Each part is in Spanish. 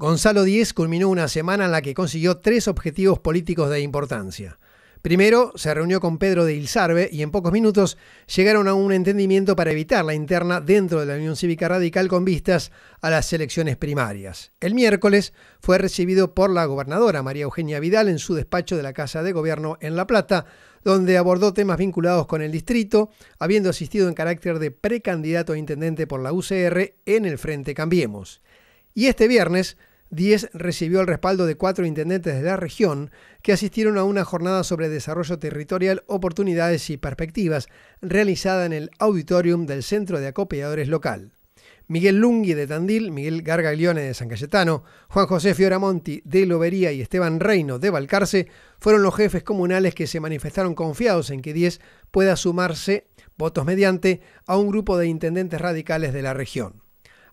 Gonzalo Díez culminó una semana en la que consiguió tres objetivos políticos de importancia. Primero, se reunió con Pedro de Ilzarbe y en pocos minutos llegaron a un entendimiento para evitar la interna dentro de la Unión Cívica Radical con vistas a las elecciones primarias. El miércoles fue recibido por la gobernadora María Eugenia Vidal en su despacho de la Casa de Gobierno en La Plata, donde abordó temas vinculados con el distrito, habiendo asistido en carácter de precandidato a intendente por la UCR en el Frente Cambiemos. Y este viernes Diez recibió el respaldo de cuatro intendentes de la región que asistieron a una jornada sobre desarrollo territorial, oportunidades y perspectivas realizada en el auditorium del Centro de Acopiadores local. Miguel Lungui de Tandil, Miguel Gargaglione de San Cayetano, Juan José Fioramonti de Lobería y Esteban Reino de Balcarce fueron los jefes comunales que se manifestaron confiados en que Diez pueda sumarse, votos mediante, a un grupo de intendentes radicales de la región.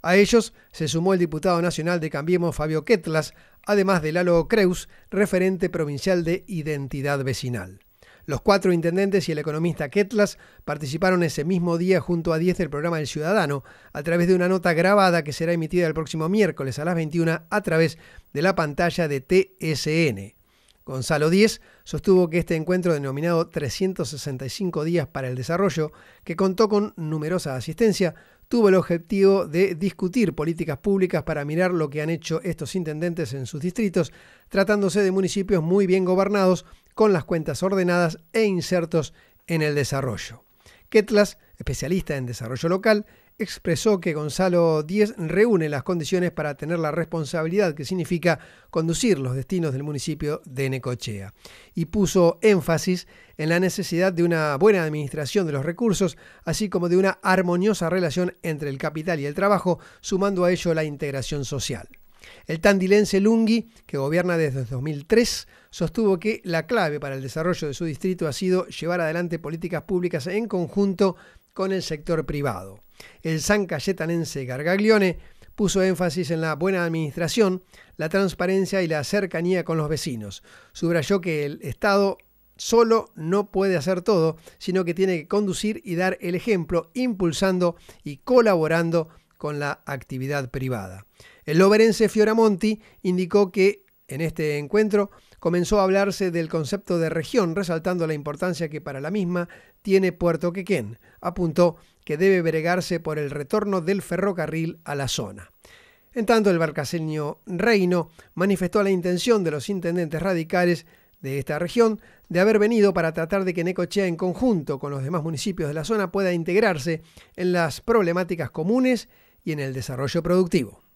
A ellos se sumó el diputado nacional de Cambiemos Fabio Ketlas, además de Lalo Creus, referente provincial de Identidad Vecinal. Los cuatro intendentes y el economista Ketlas participaron ese mismo día junto a 10 del programa El Ciudadano a través de una nota grabada que será emitida el próximo miércoles a las 21 a través de la pantalla de TSN. Gonzalo Díez sostuvo que este encuentro denominado 365 días para el desarrollo, que contó con numerosa asistencia, tuvo el objetivo de discutir políticas públicas para mirar lo que han hecho estos intendentes en sus distritos, tratándose de municipios muy bien gobernados, con las cuentas ordenadas e insertos en el desarrollo. Ketlas, especialista en desarrollo local, expresó que Gonzalo Díez reúne las condiciones para tener la responsabilidad que significa conducir los destinos del municipio de Necochea y puso énfasis en la necesidad de una buena administración de los recursos, así como de una armoniosa relación entre el capital y el trabajo, sumando a ello la integración social. El tandilense Lungi que gobierna desde 2003, sostuvo que la clave para el desarrollo de su distrito ha sido llevar adelante políticas públicas en conjunto con el sector privado. El san cayetanense Gargaglione puso énfasis en la buena administración, la transparencia y la cercanía con los vecinos. Subrayó que el Estado solo no puede hacer todo, sino que tiene que conducir y dar el ejemplo, impulsando y colaborando con la actividad privada. El loberense Fioramonti indicó que en este encuentro comenzó a hablarse del concepto de región, resaltando la importancia que para la misma tiene Puerto Quequén. Apuntó que debe bregarse por el retorno del ferrocarril a la zona. En tanto, el barcaseño Reino manifestó la intención de los intendentes radicales de esta región de haber venido para tratar de que Necochea en conjunto con los demás municipios de la zona pueda integrarse en las problemáticas comunes y en el desarrollo productivo.